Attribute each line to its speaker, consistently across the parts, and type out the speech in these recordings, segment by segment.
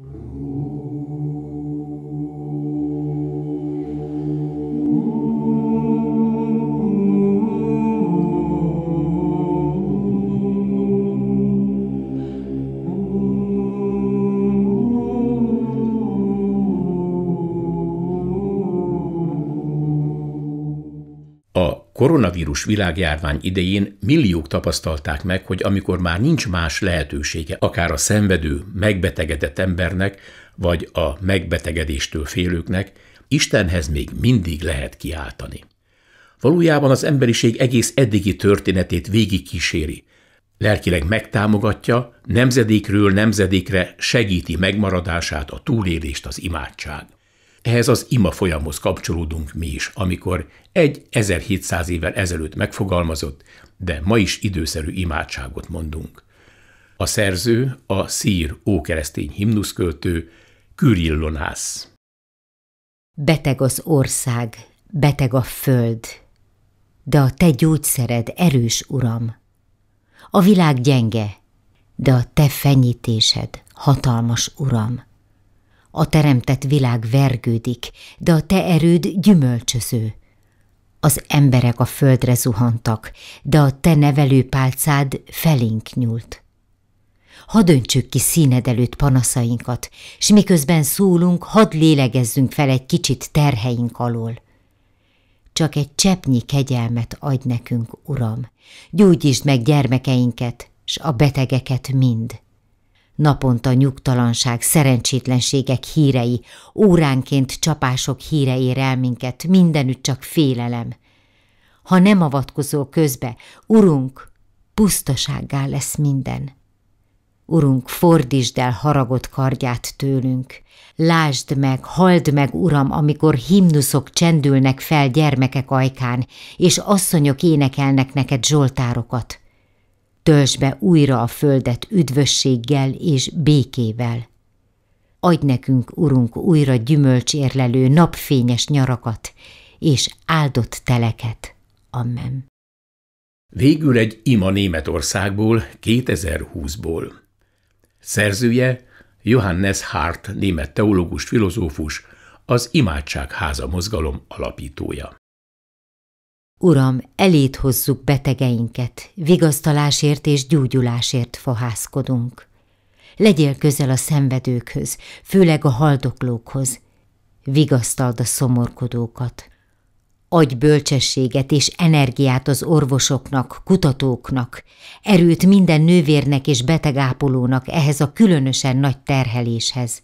Speaker 1: Ooh. koronavírus világjárvány idején milliók tapasztalták meg, hogy amikor már nincs más lehetősége, akár a szenvedő, megbetegedett embernek, vagy a megbetegedéstől félőknek, Istenhez még mindig lehet kiáltani. Valójában az emberiség egész eddigi történetét végigkíséri, lelkileg megtámogatja, nemzedékről nemzedékre segíti megmaradását, a túlélést az imádság. Ehhez az ima folyamhoz kapcsolódunk mi is, amikor egy 1700 évvel ezelőtt megfogalmazott, de ma is időszerű imádságot mondunk. A szerző, a szír ókeresztény himnuszköltő Kyrillonász.
Speaker 2: Beteg az ország, beteg a föld, de a te gyógyszered erős, uram. A világ gyenge, de a te fenyítésed hatalmas, uram. A teremtett világ vergődik, de a te erőd gyümölcsöző. Az emberek a földre zuhantak, de a te pálcád felénk nyúlt. Hadd döntsük ki színed előtt panaszainkat, s miközben szólunk, hadd lélegezzünk fel egy kicsit terheink alól. Csak egy cseppnyi kegyelmet adj nekünk, Uram, gyógyítsd meg gyermekeinket, s a betegeket mind. Naponta nyugtalanság, szerencsétlenségek hírei, óránként csapások híre ér el minket, mindenütt csak félelem. Ha nem avatkozol közbe, urunk, pusztasággá lesz minden. Urunk, fordítsd el haragott kardját tőlünk. Lásd meg, halld meg, Uram, amikor himnuszok csendülnek fel gyermekek ajkán, és asszonyok énekelnek neked zsoltárokat. Tölts be újra a földet üdvösséggel és békével. Adj nekünk, Urunk, újra gyümölcsérlelő napfényes nyarakat és áldott teleket. Amen.
Speaker 1: Végül egy ima Németországból, 2020-ból. Szerzője Johannes Hart, német teológus, filozófus, az háza mozgalom alapítója.
Speaker 2: Uram, elét hozzuk betegeinket, vigasztalásért és gyógyulásért fohászkodunk. Legyél közel a szenvedőkhöz, főleg a haldoklókhoz. Vigasztald a szomorkodókat. Adj bölcsességet és energiát az orvosoknak, kutatóknak, erőt minden nővérnek és betegápolónak ehhez a különösen nagy terheléshez.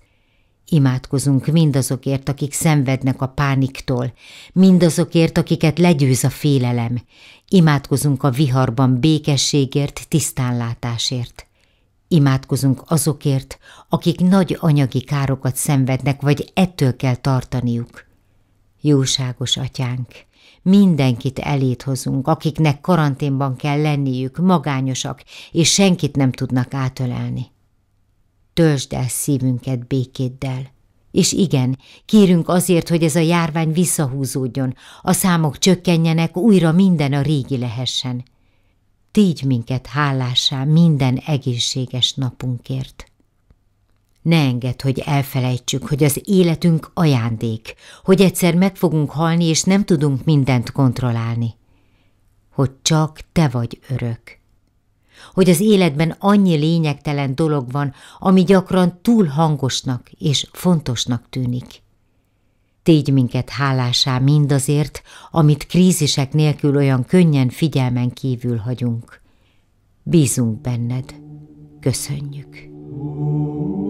Speaker 2: Imádkozunk mindazokért, akik szenvednek a pániktól, mindazokért, akiket legyőz a félelem. Imádkozunk a viharban békességért, tisztánlátásért. Imádkozunk azokért, akik nagy anyagi károkat szenvednek, vagy ettől kell tartaniuk. Jóságos atyánk, mindenkit elét hozunk, akiknek karanténban kell lenniük, magányosak, és senkit nem tudnak átölelni töltsd el szívünket békéddel. És igen, kérünk azért, hogy ez a járvány visszahúzódjon, a számok csökkenjenek, újra minden a régi lehessen. Tégy minket hálássá minden egészséges napunkért. Ne engedd, hogy elfelejtsük, hogy az életünk ajándék, hogy egyszer meg fogunk halni, és nem tudunk mindent kontrollálni. Hogy csak te vagy örök hogy az életben annyi lényegtelen dolog van, ami gyakran túl hangosnak és fontosnak tűnik. Tégy minket hálásá mindazért, amit krízisek nélkül olyan könnyen figyelmen kívül hagyunk. Bízunk benned. Köszönjük. Ooh.